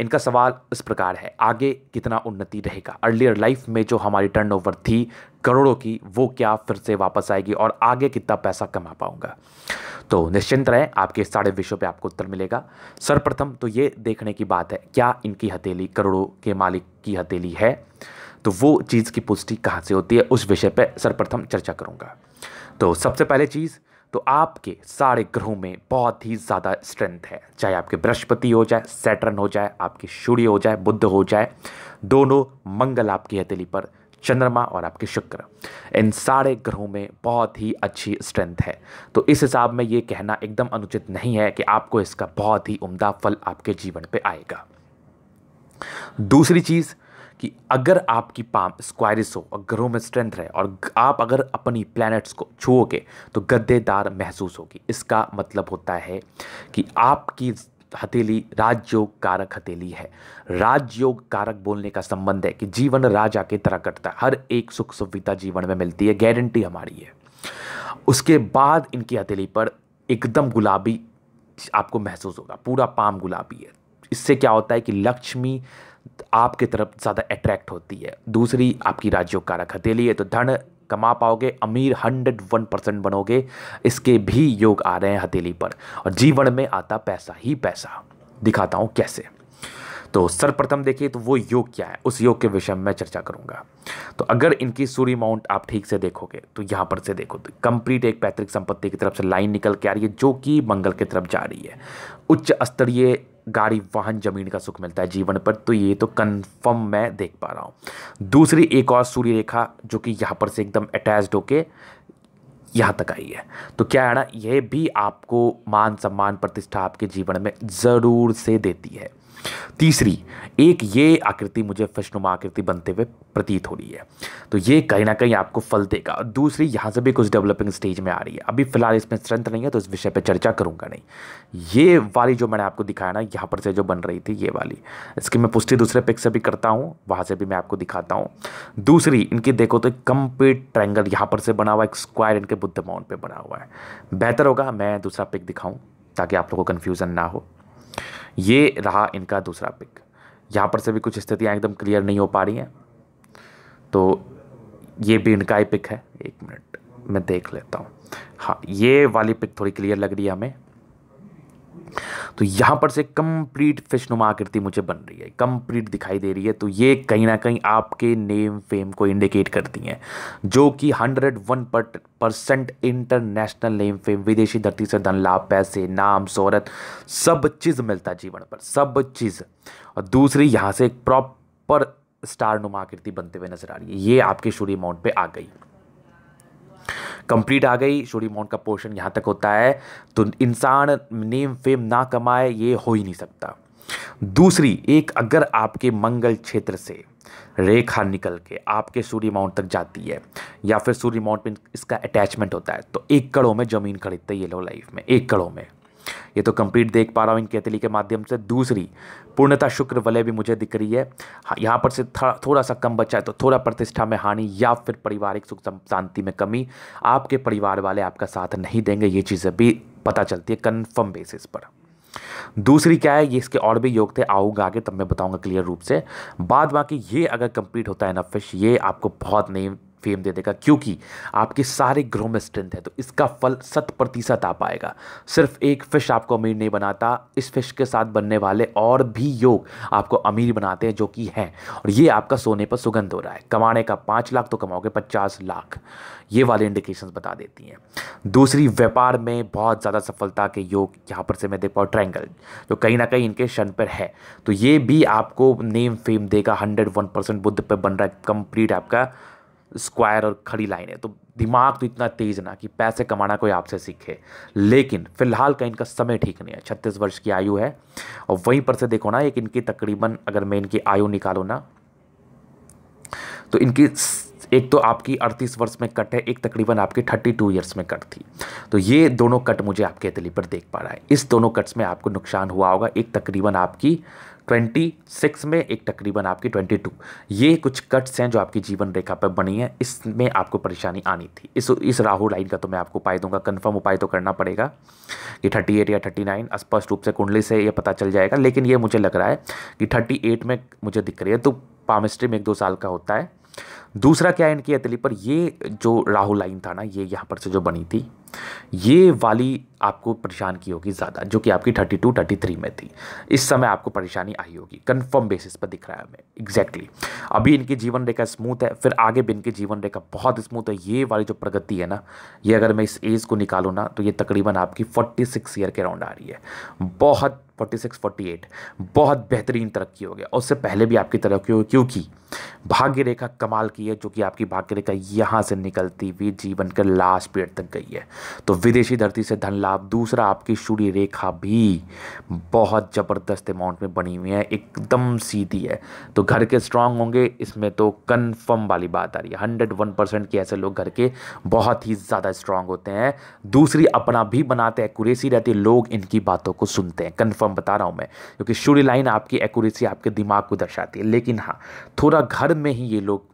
इनका सवाल इस प्रकार है आगे कितना उन्नति रहेगा अर्लियर लाइफ में जो हमारी टर्नओवर थी करोड़ों की वो क्या फिर से वापस आएगी और आगे कितना पैसा कमा पाऊँगा तो निश्चिंत रहें आपके सारे विषयों पे आपको उत्तर मिलेगा सर्वप्रथम तो ये देखने की बात है क्या इनकी हथेली करोड़ों के मालिक की हथेली है तो वो चीज़ की पुष्टि कहाँ से होती है उस विषय पर सर्वप्रथम चर्चा करूँगा तो सबसे पहले चीज़ तो आपके सारे ग्रहों में बहुत ही ज़्यादा स्ट्रेंथ है चाहे आपके बृहस्पति हो जाए सैटर्न हो जाए आपके सूर्य हो जाए बुद्ध हो जाए दोनों मंगल आपकी हथेली पर चंद्रमा और आपके शुक्र इन सारे ग्रहों में बहुत ही अच्छी स्ट्रेंथ है तो इस हिसाब में ये कहना एकदम अनुचित नहीं है कि आपको इसका बहुत ही उम्दा फल आपके जीवन पे आएगा दूसरी चीज़ कि अगर आपकी पाम स्क्वायरिस हो और ग्रहों में स्ट्रेंथ रहे और आप अगर अपनी प्लैनेट्स को छुओगे तो गद्देदार महसूस होगी इसका मतलब होता है कि आपकी हथेली राजयोग कारक हथेली है राजयोग कारक बोलने का संबंध है कि जीवन राजा की तरह कटता है हर एक सुख सुविधा जीवन में मिलती है गारंटी हमारी है उसके बाद इनकी हथेली पर एकदम गुलाबी आपको महसूस होगा पूरा पाम गुलाबी है इससे क्या होता है कि लक्ष्मी आपके तरफ ज़्यादा अट्रैक्ट होती है दूसरी आपकी का कारक हथेली है तो धन कमा पाओगे अमीर हंड्रेड वन परसेंट बनोगे इसके भी योग आ रहे हैं हथेली पर और जीवन में आता पैसा ही पैसा दिखाता हूँ कैसे तो सर्वप्रथम देखिए तो वो योग क्या है उस योग के विषय में मैं चर्चा करूंगा तो अगर इनकी सूर्य माउंट आप ठीक से देखोगे तो यहाँ पर से देखो तो कंप्लीट एक पैतृक संपत्ति की तरफ से लाइन निकल के आ रही है जो कि मंगल की तरफ जा रही है उच्च स्तरीय गाड़ी वाहन जमीन का सुख मिलता है जीवन पर तो ये तो कंफर्म मैं देख पा रहा हूँ दूसरी एक और सूर्य रेखा जो कि यहाँ पर से एकदम अटैच्ड होके यहाँ तक आई है तो क्या है ना ये भी आपको मान सम्मान प्रतिष्ठा आपके जीवन में ज़रूर से देती है तीसरी एक ये आकृति मुझे फशनुमा आकृति बनते हुए प्रतीत हो रही है तो ये कहीं ना कहीं आपको फल देगा और दूसरी यहाँ से भी कुछ डेवलपिंग स्टेज में आ रही है अभी फिलहाल इसमें स्ट्रेंथ नहीं है तो इस विषय पर चर्चा करूँगा नहीं ये वाली जो मैंने आपको दिखाया ना यहाँ पर से जो बन रही थी ये वाली इसकी मैं पुष्टि दूसरे पिक से भी करता हूँ वहाँ से भी मैं आपको दिखाता हूँ दूसरी इनकी देखो तो एक कम्प्लीट ट्रायंगल यहाँ पर से बना हुआ एक स्क्वायर इनके बुद्ध माउंट पर बना हुआ है बेहतर होगा मैं दूसरा पिक दिखाऊँ ताकि आप लोगों को कन्फ्यूज़न ना हो ये रहा इनका दूसरा पिक यहाँ पर से भी कुछ स्थितियाँ एकदम क्लियर नहीं हो पा रही हैं तो ये भी इनका ही पिक है एक मिनट मैं देख लेता हूँ हाँ ये वाली पिक थोड़ी क्लियर लग रही है हमें तो यहाँ पर से कंप्लीट फिशनुमा आकृति मुझे बन रही है कंप्लीट दिखाई दे रही है तो ये कहीं ना कहीं आपके नेम फेम को इंडिकेट करती हैं जो कि 101 परसेंट इंटरनेशनल नेम फेम विदेशी धरती से धन लाभ पैसे नाम शोहरत सब चीज़ मिलता जीवन पर सब चीज़ और दूसरी यहाँ से एक प्रॉपर स्टार नुमा आकृति बनते हुए नजर आ रही है ये आपके शुरू अमाउंट पर आ गई कंप्लीट आ गई शोरी मोन का पोर्शन यहाँ तक होता है तो इंसान नेम फेम ना कमाए ये हो ही नहीं सकता दूसरी एक अगर आपके मंगल क्षेत्र से रेखा निकल के आपके सूर्य माउंट तक जाती है या फिर सूर्य माउंट में इसका अटैचमेंट होता है तो एक कड़ों में ज़मीन खरीदते हैं ये लो लाइफ में एक कड़ों में ये तो कंप्लीट देख पा रहा हूँ इनकी अतली के माध्यम से दूसरी पूर्णता शुक्र वलय भी मुझे दिख रही है हाँ, यहाँ पर से थोड़ा सा कम बचा है तो थोड़ा प्रतिष्ठा में हानि या फिर पारिवारिक सुख शांति में कमी आपके परिवार वाले आपका साथ नहीं देंगे ये चीज़ें भी पता चलती है कन्फर्म बेसिस पर दूसरी क्या है ये इसके और भी योग थे आऊंगा आगे तब मैं बताऊंगा क्लियर रूप से बाद बाकी ये अगर कंप्लीट होता है नफिश ये आपको बहुत नहीं फेम दे देगा क्योंकि आपके सारे ग्रोह में स्ट्रेंथ है तो इसका फल शत प्रतिशत आ पाएगा सिर्फ एक फिश आपको अमीर नहीं बनाता इस फिश के साथ बनने वाले और भी योग आपको अमीर बनाते हैं जो कि हैं और ये आपका सोने पर सुगंध हो रहा है कमाने का पाँच लाख तो कमाओगे पचास लाख ये वाले इंडिकेशन बता देती हैं दूसरी व्यापार में बहुत ज़्यादा सफलता के योग यहाँ पर से मैं देख पाऊँ ट्रैंगल जो कहीं ना कहीं इनके क्षण पर है तो ये भी आपको नेम फेम देगा हंड्रेड वन परसेंट बुद्ध पर बन रहा है कंप्लीट आपका स्क्वायर और खड़ी लाइन है तो दिमाग तो इतना तेज ना कि पैसे कमाना कोई आपसे सीखे लेकिन फिलहाल का इनका समय ठीक नहीं है छत्तीस वर्ष की आयु है और वहीं पर से देखो ना एक इनकी तकरीबन अगर मैं इनकी आयु निकालू ना तो इनकी एक तो आपकी 38 वर्ष में कट है एक तकरीबन आपकी 32 ईयर्स में कट थी तो ये दोनों कट मुझे आपके दिल्ली पर देख पा रहा है इस दोनों कट्स में आपको नुकसान हुआ होगा एक तकरीबन आपकी 26 में एक तकरीबन आपकी 22 ये कुछ कट्स हैं जो आपकी जीवन रेखा पर बनी है इसमें आपको परेशानी आनी थी इस इस राहु लाइन का तो मैं आपको उपाय दूंगा कंफर्म उपाय तो करना पड़ेगा कि 38 या 39 स्पष्ट रूप से कुंडली से ये पता चल जाएगा लेकिन ये मुझे लग रहा है कि 38 में मुझे दिख रही है तो पामिस्ट्री में एक दो साल का होता है दूसरा क्या है इनकी अतली पर ये जो राहु लाइन था ना ये यहाँ पर से जो बनी थी ये वाली आपको परेशान की होगी ज़्यादा जो कि आपकी थर्टी टू थर्टी थ्री में थी इस समय आपको परेशानी आई होगी कंफर्म बेसिस पर दिख रहा है हमें एग्जैक्टली exactly. अभी इनकी जीवन रेखा स्मूथ है फिर आगे भी इनकी जीवन रेखा बहुत स्मूथ है ये वाली जो प्रगति है ना ये अगर मैं इस एज को निकालूँ ना तो ये तकरीबन आपकी फोर्टी सिक्स ईयर के राउंड आ रही है बहुत फोर्टी सिक्स फोर्टी एट बहुत बेहतरीन तरक्की हो गया उससे पहले भी आपकी तरक्की होगी क्योंकि भाग्य रेखा कमाल की है जो कि आपकी भाग्य रेखा यहाँ से निकलती हुई जीवन के लास्ट पीरियड तक गई है तो विदेशी धरती से धन लाभ लाभ दूसरा आपकी सूर्य रेखा भी बहुत ज़बरदस्त अमाउंट में बनी हुई है एकदम सीधी है तो घर के स्ट्रांग होंगे इसमें तो कन्फर्म वाली बात आ रही है हंड्रेड वन परसेंट के ऐसे लोग घर के बहुत ही ज़्यादा स्ट्रांग होते हैं दूसरी अपना भी बनाते हैं एकूरेसी रहती है लोग इनकी बातों को सुनते हैं कन्फर्म बता रहा हूँ मैं क्योंकि सूर्य लाइन आपकी एकूरेसी आपके दिमाग को दर्शाती है लेकिन हाँ थोड़ा घर में ही ये लोग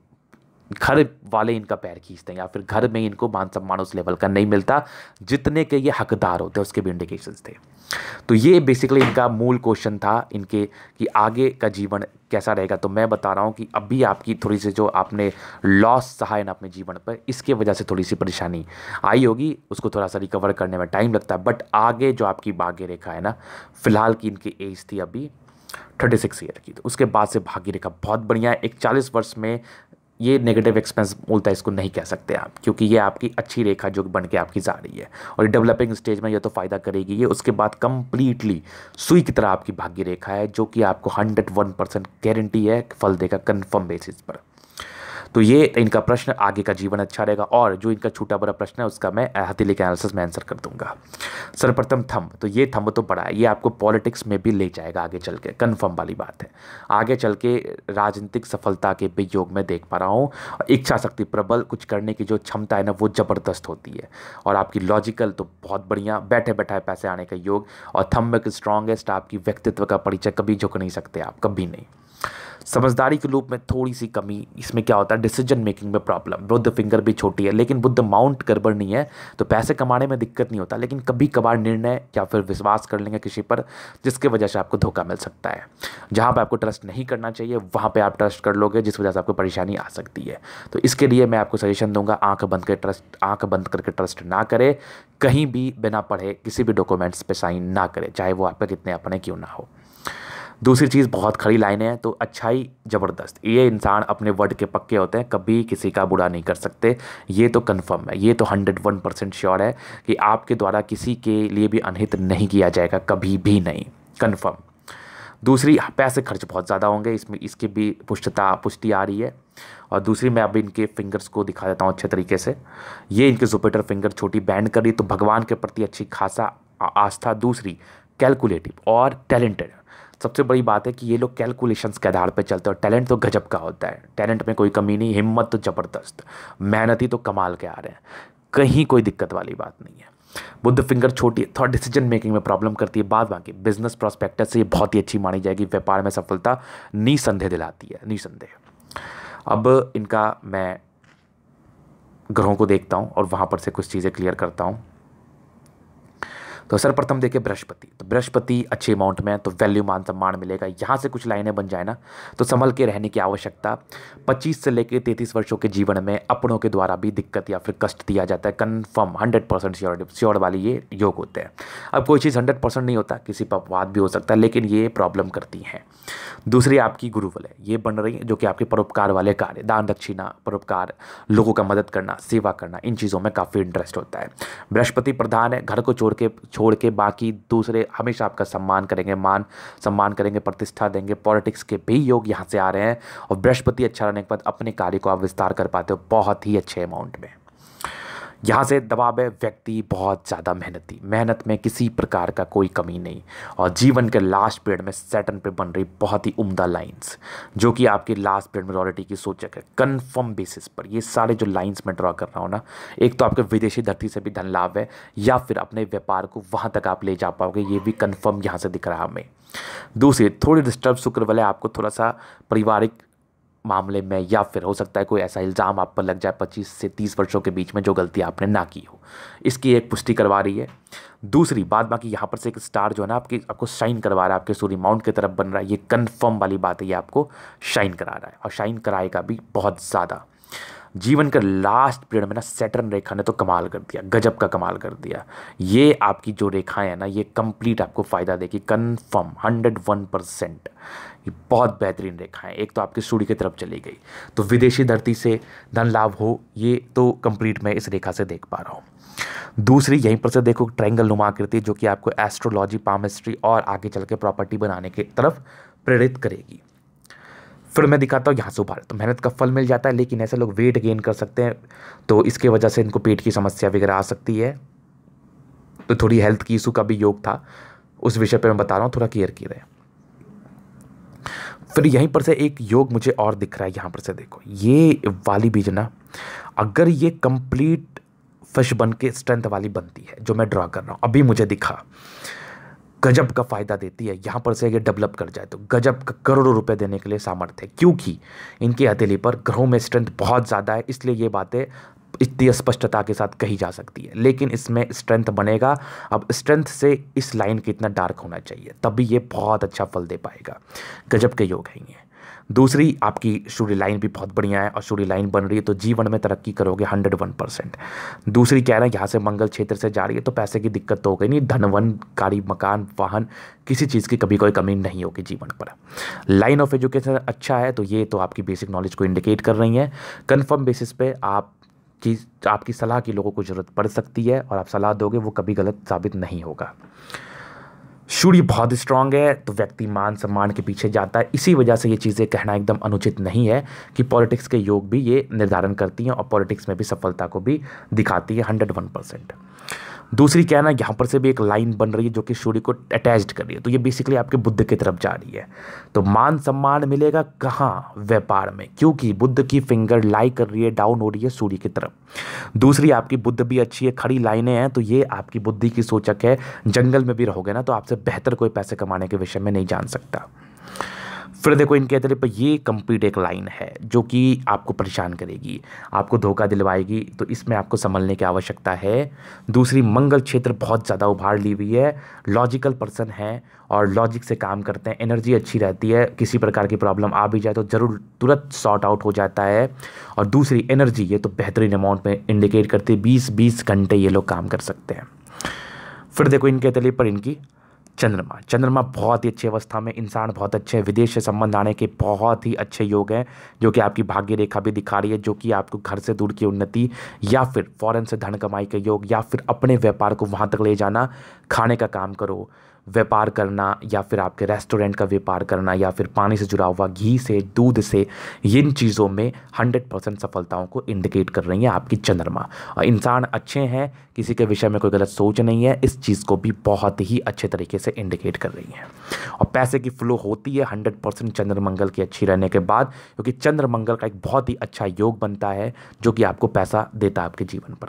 घर वाले इनका पैर खींचते हैं या फिर घर में इनको मान सम्मान उस लेवल का नहीं मिलता जितने के ये हकदार होते हैं उसके भी इंडिकेशंस थे तो ये बेसिकली इनका मूल क्वेश्चन था इनके कि आगे का जीवन कैसा रहेगा तो मैं बता रहा हूँ कि अभी आपकी थोड़ी सी जो आपने लॉस सहा है ना अपने जीवन पर इसके वजह से थोड़ी सी परेशानी आई होगी उसको थोड़ा सा रिकवर करने में टाइम लगता है बट आगे जो आपकी भाग्य रेखा है ना फिलहाल की इनकी एज थी अभी थर्टी सिक्स ईयर की तो उसके बाद से भाग्य रेखा बहुत बढ़िया है एक चालीस वर्ष में ये नेगेटिव एक्सपेंस है इसको नहीं कह सकते आप क्योंकि ये आपकी अच्छी रेखा जो बन के आपकी जा रही है और डेवलपिंग स्टेज में ये तो फ़ायदा करेगी ये उसके बाद कम्प्लीटली सुई की तरह आपकी भाग्य रेखा है जो कि आपको हंड्रेड वन परसेंट गारंटी है फल देगा कन्फर्म बेसिस पर तो ये इनका प्रश्न आगे का जीवन अच्छा रहेगा और जो इनका छोटा बड़ा प्रश्न है उसका मैं हथेली के एनालिसिस में आंसर कर दूंगा सर्वप्रथम थम तो ये थम तो बड़ा है ये आपको पॉलिटिक्स में भी ले जाएगा आगे चल के कन्फर्म वाली बात है आगे चल के राजनीतिक सफलता के भी योग में देख पा रहा हूँ इच्छा शक्ति प्रबल कुछ करने की जो क्षमता है ना वो ज़बरदस्त होती है और आपकी लॉजिकल तो बहुत बढ़िया बैठे बैठे पैसे आने का योग और थम में स्ट्रांगेस्ट आपकी व्यक्तित्व का परिचय कभी झुक नहीं सकते आप कभी नहीं समझदारी के रूप में थोड़ी सी कमी इसमें क्या होता है डिसीजन मेकिंग में प्रॉब्लम बुद्ध फिंगर भी छोटी है लेकिन बुद्ध माउंट गड़बड़ नहीं है तो पैसे कमाने में दिक्कत नहीं होता लेकिन कभी कभार निर्णय या फिर विश्वास कर लेंगे किसी पर जिसके वजह से आपको धोखा मिल सकता है जहाँ पर आपको ट्रस्ट नहीं करना चाहिए वहाँ पर आप ट्रस्ट कर लोगे जिस वजह से आपको परेशानी आ सकती है तो इसके लिए मैं आपको सजेशन दूंगा आँख बंद कर ट्रस्ट आँख बंद करके ट्रस्ट ना करें कहीं भी बिना पढ़े किसी भी डॉक्यूमेंट्स पर साइन ना करें चाहे वो आपके कितने अपने क्यों ना हो दूसरी चीज़ बहुत खड़ी लाइनें हैं तो अच्छाई ज़बरदस्त ये इंसान अपने वर्ड के पक्के होते हैं कभी किसी का बुरा नहीं कर सकते ये तो कन्फर्म है ये तो हंड्रेड वन परसेंट श्योर है कि आपके द्वारा किसी के लिए भी अनहित नहीं किया जाएगा कभी भी नहीं कन्फर्म दूसरी पैसे खर्च बहुत ज़्यादा होंगे इसमें इसकी भी पुष्टता पुष्टि आ रही है और दूसरी मैं अभी इनके फिंगर्स को दिखा देता हूँ अच्छे तरीके से ये इनके जुपिटर फिंगर छोटी बैंड करी तो भगवान के प्रति अच्छी खासा आस्था दूसरी कैलकुलेटिव और टैलेंटेड सबसे बड़ी बात है कि ये लोग कैलकुलेशंस के आधार पर चलते हैं टैलेंट तो गजब का होता है टैलेंट में कोई कमी नहीं हिम्मत तो ज़बरदस्त मेहनती तो कमाल के आ रहे हैं कहीं कोई दिक्कत वाली बात नहीं है बुद्ध फिंगर छोटी थोड़ा डिसीजन मेकिंग में प्रॉब्लम करती है बाद बाकी बिजनेस प्रोस्पेक्टर से ये बहुत ही अच्छी मानी जाएगी व्यापार में सफलता निसंदेह दिलाती है निसंदेह अब इनका मैं ग्रहों को देखता हूँ और वहाँ पर से कुछ चीज़ें क्लियर करता हूँ तो सर्वप्रथम देखिए बृहस्पति तो बृहस्पति अच्छे अमाउंट में तो वैल्यू मान सम्मान मिलेगा यहाँ से कुछ लाइनें बन जाए ना तो संभल के रहने की आवश्यकता पच्चीस से लेकर तैंतीस वर्षों के जीवन में अपनों के द्वारा भी दिक्कत या फिर कष्ट दिया जाता है confirm hundred percent sure sure वाली ये योग होते हैं अब कोई चीज़ हंड्रेड परसेंट नहीं होता किसी पर अपवाद भी हो सकता है लेकिन ये प्रॉब्लम करती हैं दूसरी आपकी गुरुवल है ये बन रही है जो कि आपके परोपकार वाले कार्य दान दक्षिणा परोपकार लोगों का मदद करना सेवा करना इन चीज़ों में काफ़ी इंटरेस्ट होता है बृहस्पति प्रधान है घर को छोड़ के छोड़ के बाकी दूसरे हमेशा आपका सम्मान करेंगे मान सम्मान करेंगे प्रतिष्ठा देंगे पॉलिटिक्स के भी योग यहाँ से आ रहे हैं और बृहस्पति अच्छा रहने के बाद अपने कार्य को आप विस्तार कर पाते हो बहुत ही अच्छे अमाउंट में यहाँ से दबाव है व्यक्ति बहुत ज़्यादा मेहनती मेहनत में किसी प्रकार का कोई कमी नहीं और जीवन के लास्ट पीरियड में सेटन पे बन रही बहुत ही उम्दा लाइंस जो कि आपके लास्ट पीरियड में की सोचक है कन्फर्म बेसिस पर ये सारे जो लाइंस मैं ड्रॉ कर रहा हूँ ना एक तो आपके विदेशी धरती से भी धन लाभ है या फिर अपने व्यापार को वहाँ तक आप ले जा पाओगे ये भी कन्फर्म यहाँ से दिख रहा है हमें दूसरी थोड़ी डिस्टर्ब शुक्र वाले आपको थोड़ा सा पारिवारिक मामले में या फिर हो सकता है कोई ऐसा इल्ज़ाम आप पर लग जाए पच्चीस से तीस वर्षों के बीच में जो गलती आपने ना की हो इसकी एक पुष्टि करवा रही है दूसरी बात बाकी यहाँ पर से एक स्टार जो है ना आपकी आपको शाइन करवा रहा है आपके सूर्य माउंट की तरफ बन रहा है ये कन्फर्म वाली बात है ये आपको शाइन करा रहा है और शाइन कराएगा भी बहुत ज़्यादा जीवन के लास्ट पीरियड में ना सेटर्न रेखा ने तो कमाल कर दिया गजब का कमाल कर दिया ये आपकी जो रेखाएं हैं ना ये कंप्लीट आपको फ़ायदा देगी कन्फर्म हंड्रेड वन परसेंट ये बहुत बेहतरीन रेखा है एक तो आपकी सूर्य की तरफ चली गई तो विदेशी धरती से धन लाभ हो ये तो कंप्लीट मैं इस रेखा से देख पा रहा हूँ दूसरी यहीं पर से देखो ट्रायंगल नुमा आकृति जो कि आपको एस्ट्रोलॉजी पामिस्ट्री और आगे चल के प्रॉपर्टी बनाने की तरफ प्रेरित करेगी फिर मैं दिखाता हूँ यहाँ से उभार तो मेहनत का फल मिल जाता है लेकिन ऐसे लोग वेट गेन कर सकते हैं तो इसके वजह से इनको पेट की समस्या वगैरह आ सकती है तो थोड़ी हेल्थ की इशू का भी योग था उस विषय पर मैं बता रहा हूँ थोड़ा केयर की रहे फिर यहीं पर से एक योग मुझे और दिख रहा है यहाँ पर से देखो ये वाली बीज ना अगर ये कंप्लीट फिश बन के स्ट्रेंथ वाली बनती है जो मैं ड्रा कर रहा हूँ अभी मुझे दिखा गजब का फ़ायदा देती है यहाँ पर से अगर डेवलप कर जाए तो गजब का करोड़ों रुपए देने के लिए सामर्थ्य है क्योंकि इनकी हथेली पर ग्रहों में स्ट्रेंथ बहुत ज़्यादा है इसलिए ये बातें इतनी स्पष्टता के साथ कही जा सकती है लेकिन इसमें स्ट्रेंथ बनेगा अब स्ट्रेंथ से इस लाइन के इतना डार्क होना चाहिए तभी ये बहुत अच्छा फल दे पाएगा गजब के योग हैं ये दूसरी आपकी सूर्य लाइन भी बहुत बढ़िया है और सूर्य लाइन बन रही है तो जीवन में तरक्की करोगे हंड्रेड वन परसेंट दूसरी कह रहे हैं यहाँ से मंगल क्षेत्र से जा रही है तो पैसे की दिक्कत तो हो गई नहीं धनवन गाड़ी मकान वाहन किसी चीज़ की कभी कोई कमी नहीं होगी जीवन पर लाइन ऑफ एजुकेशन अच्छा है तो ये तो आपकी बेसिक नॉलेज को इंडिकेट कर रही है कन्फर्म बेसिस पे आप चीज़ आपकी सलाह की लोगों को ज़रूरत पड़ सकती है और आप सलाह दोगे वो कभी गलत साबित नहीं होगा सूर्य बहुत स्ट्रांग है तो व्यक्ति मान सम्मान के पीछे जाता है इसी वजह से ये चीज़ें कहना एकदम अनुचित नहीं है कि पॉलिटिक्स के योग भी ये निर्धारण करती हैं और पॉलिटिक्स में भी सफलता को भी दिखाती है हंड्रेड वन परसेंट दूसरी क्या है ना यहाँ पर से भी एक लाइन बन रही है जो कि सूर्य को अटैच कर रही है तो ये बेसिकली आपके बुद्ध की तरफ जा रही है तो मान सम्मान मिलेगा कहाँ व्यापार में क्योंकि बुद्ध की फिंगर लाई कर रही है डाउन हो रही है सूर्य की तरफ दूसरी आपकी बुद्ध भी अच्छी है खड़ी लाइनें हैं तो ये आपकी बुद्धि की सोचक है जंगल में भी रहोगे ना तो आपसे बेहतर कोई पैसे कमाने के विषय में नहीं जान सकता फिर देखो इनके आधार पर ये कंप्लीट एक लाइन है जो कि आपको परेशान करेगी आपको धोखा दिलवाएगी तो इसमें आपको संभलने की आवश्यकता है दूसरी मंगल क्षेत्र बहुत ज़्यादा उभार ली हुई है लॉजिकल पर्सन है और लॉजिक से काम करते हैं एनर्जी अच्छी रहती है किसी प्रकार की प्रॉब्लम आ भी जाए तो ज़रूर तुरंत सॉर्ट आउट हो जाता है और दूसरी एनर्जी ये तो बेहतरीन अमाउंट में इंडिकेट करती है बीस बीस घंटे ये लोग काम कर सकते हैं फिर देखो इनके तले पर इनकी चंद्रमा चंद्रमा बहुत ही अच्छी अवस्था में इंसान बहुत अच्छे विदेश से संबंध आने के बहुत ही अच्छे योग हैं जो कि आपकी भाग्य रेखा भी दिखा रही है जो कि आपको घर से दूर की उन्नति या फिर फ़ौरन से धन कमाई का योग या फिर अपने व्यापार को वहाँ तक ले जाना खाने का काम करो व्यापार करना या फिर आपके रेस्टोरेंट का व्यापार करना या फिर पानी से जुड़ा हुआ घी से दूध से इन चीज़ों में हंड्रेड परसेंट सफलताओं को इंडिकेट कर रही है आपकी चंद्रमा और इंसान अच्छे हैं किसी के विषय में कोई गलत सोच नहीं है इस चीज़ को भी बहुत ही अच्छे तरीके से इंडिकेट कर रही है और पैसे की फ्लो होती है हंड्रेड परसेंट चंद्रमंगल की अच्छी रहने के बाद क्योंकि चंद्रमंगल का एक बहुत ही अच्छा योग बनता है जो कि आपको पैसा देता है आपके जीवन पर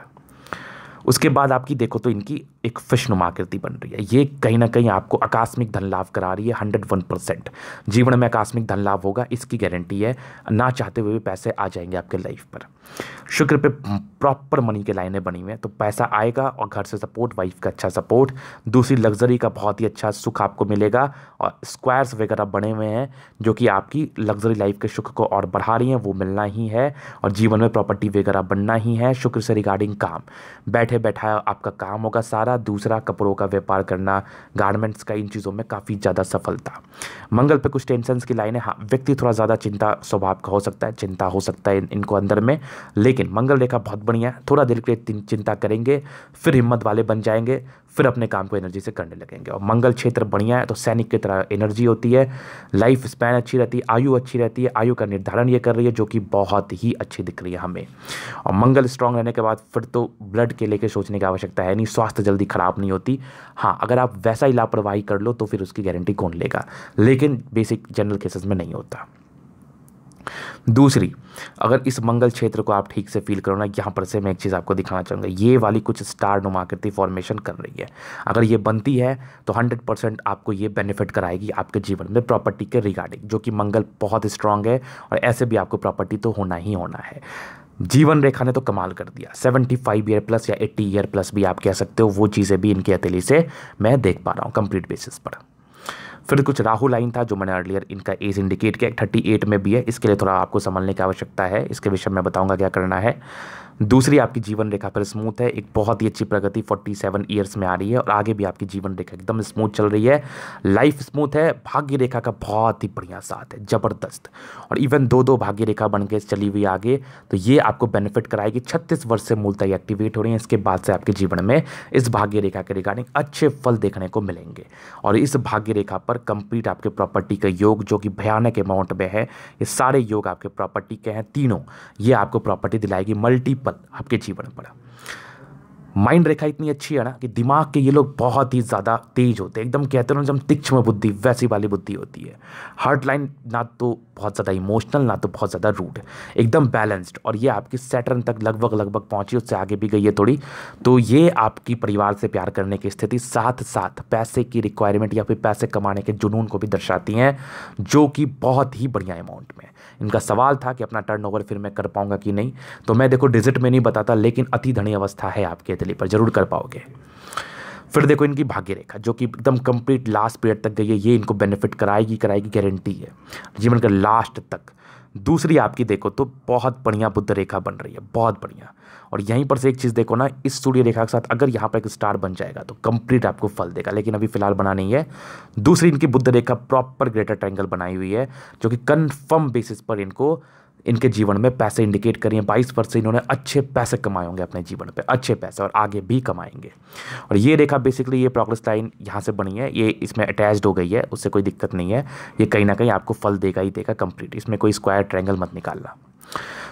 उसके बाद आपकी देखो तो इनकी एक फिश आकृति बन रही है ये कहीं ना कहीं आपको आकस्मिक धन लाभ करा रही है हंड्रेड वन परसेंट जीवन में आकस्मिक धन लाभ होगा इसकी गारंटी है ना चाहते हुए भी पैसे आ जाएंगे आपके लाइफ पर शुक्र पे प्रॉपर मनी के लाइनें बनी हुई हैं तो पैसा आएगा और घर से सपोर्ट वाइफ का अच्छा सपोर्ट दूसरी लग्जरी का बहुत ही अच्छा सुख आपको मिलेगा और स्क्वायर्स वगैरह बने हुए हैं जो कि आपकी लग्जरी लाइफ के सुख को और बढ़ा रही हैं वो मिलना ही है और जीवन में प्रॉपर्टी वगैरह बनना ही है शुक्र से रिगार्डिंग काम बैठे बैठे बैठा आपका काम होगा सारा दूसरा कपड़ों का व्यापार करना गारमेंट्स का इन चीज़ों में काफ़ी ज़्यादा सफलता मंगल पे कुछ टेंशन की लाइनें हाँ व्यक्ति थोड़ा ज़्यादा चिंता स्वभाव का हो सकता है चिंता हो सकता है इनको अंदर में लेकिन मंगल रेखा बहुत बढ़िया है थोड़ा देर के लिए चिंता करेंगे फिर हिम्मत वाले बन जाएंगे फिर अपने काम को एनर्जी से करने लगेंगे और मंगल क्षेत्र बढ़िया है तो सैनिक की तरह एनर्जी होती है लाइफ स्पैन अच्छी रहती है आयु अच्छी रहती है आयु का निर्धारण ये कर रही है जो कि बहुत ही अच्छी दिख रही है हमें और मंगल स्ट्रांग रहने के बाद फिर तो ब्लड के लेके सोचने की आवश्यकता है नहीं स्वास्थ्य जल्दी ख़राब नहीं होती हाँ अगर आप वैसा ही लापरवाही कर लो तो फिर उसकी गारंटी कौन लेगा लेकिन बेसिक जनरल केसेस में नहीं होता दूसरी अगर इस मंगल क्षेत्र को आप ठीक से फील करो ना यहाँ पर से मैं एक चीज़ आपको दिखाना चाहूँगा ये वाली कुछ स्टार नुमाकृति फॉर्मेशन कर रही है अगर ये बनती है तो हंड्रेड परसेंट आपको ये बेनिफिट कराएगी आपके जीवन में प्रॉपर्टी के रिगार्डिंग जो कि मंगल बहुत स्ट्रांग है और ऐसे भी आपको प्रॉपर्टी तो होना ही होना है जीवन रेखा ने तो कमाल कर दिया 75 ईयर प्लस या 80 ईयर प्लस भी आप कह सकते हो वो चीज़ें भी इनकी हथेली से मैं देख पा रहा हूँ कंप्लीट बेसिस पर फिर कुछ राहु लाइन था जो मैंने अर्लियर इनका एज इंडिकेट किया थर्टी एट में भी है इसके लिए थोड़ा आपको संभालने की आवश्यकता है इसके विषय में बताऊंगा क्या करना है दूसरी आपकी जीवन रेखा पर स्मूथ है एक बहुत ही अच्छी प्रगति 47 सेवन ईयर्स में आ रही है और आगे भी आपकी जीवन रेखा एकदम स्मूथ चल रही है लाइफ स्मूथ है भाग्य रेखा का बहुत ही बढ़िया साथ है ज़बरदस्त और इवन दो दो भाग्य रेखा बन के चली हुई आगे तो ये आपको बेनिफिट कराएगी छत्तीस वर्ष से मूलता एक्टिवेट हो रही है इसके बाद से आपके जीवन में इस भाग्य रेखा के रिगार्डिंग अच्छे फल देखने को मिलेंगे और इस भाग्य रेखा पर कंप्लीट आपके प्रॉपर्टी का योग जो कि भयानक अमाउंट में है ये सारे योग आपके प्रॉपर्टी के हैं तीनों ये आपको प्रॉपर्टी दिलाएगी मल्टीपल आपके जीवन पर माइंड रेखा इतनी अच्छी है ना कि दिमाग के ये लोग बहुत ही ज़्यादा तेज होते हैं एकदम कहते हैं जब तीक्ष्म बुद्धि वैसी वाली बुद्धि होती है हार्ट लाइन ना तो बहुत ज़्यादा इमोशनल ना तो बहुत ज़्यादा रूड एकदम बैलेंस्ड और ये आपकी सैटर्न तक लगभग लगभग पहुँची उससे आगे भी गई है थोड़ी तो ये आपकी परिवार से प्यार करने की स्थिति साथ साथ पैसे की रिक्वायरमेंट या फिर पैसे कमाने के जुनून को भी दर्शाती हैं जो कि बहुत ही बढ़िया अमाउंट में इनका सवाल था कि अपना टर्नओवर फिर मैं कर पाऊंगा कि नहीं तो मैं देखो डिजिट में नहीं बताता लेकिन अति धनी अवस्था है आपके शैली पर जरूर कर पाओगे फिर देखो इनकी भाग्य रेखा जो कि एकदम कंप्लीट लास्ट पीरियड तक गई है ये इनको बेनिफिट कराएगी कराएगी गारंटी है जीवन का लास्ट तक दूसरी आपकी देखो तो बहुत बढ़िया बुद्ध रेखा बन रही है बहुत बढ़िया और यहीं पर से एक चीज़ देखो ना इस सूर्य रेखा के साथ अगर यहाँ पर एक स्टार बन जाएगा तो कंप्लीट आपको फल देगा लेकिन अभी फिलहाल बना नहीं है दूसरी इनकी बुद्ध रेखा प्रॉपर ग्रेटर ट्रैंगल बनाई हुई है जो कि कन्फर्म बेसिस पर इनको इनके जीवन में पैसे इंडिकेट करिए बाईस वर्ष से इन्होंने अच्छे पैसे कमाए होंगे अपने जीवन पे अच्छे पैसे और आगे भी कमाएंगे और ये रेखा बेसिकली ये प्रोग्रेस लाइन यहाँ से बनी है ये इसमें अटैच्ड हो गई है उससे कोई दिक्कत नहीं है ये कहीं ना कहीं आपको फल देगा ही देगा कंप्लीट इसमें कोई स्क्वायर ट्रैंगल मत निकालना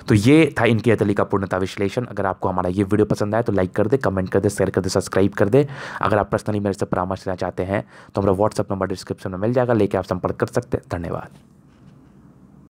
तो ये था इनकी अतली का पूर्णता विश्लेषण अगर आपको हमारा ये वीडियो पसंद आए तो लाइक कर दे कमेंट कर दे शेयर कर दे सब्सक्राइब कर दे अगर आप पर्सनली मेरे से परामर्श लेना चाहते हैं तो हमारा व्हाट्सअप नंबर डिस्क्रिप्शन में मिल जाएगा लेके आप संपर्क कर सकते हैं धन्यवाद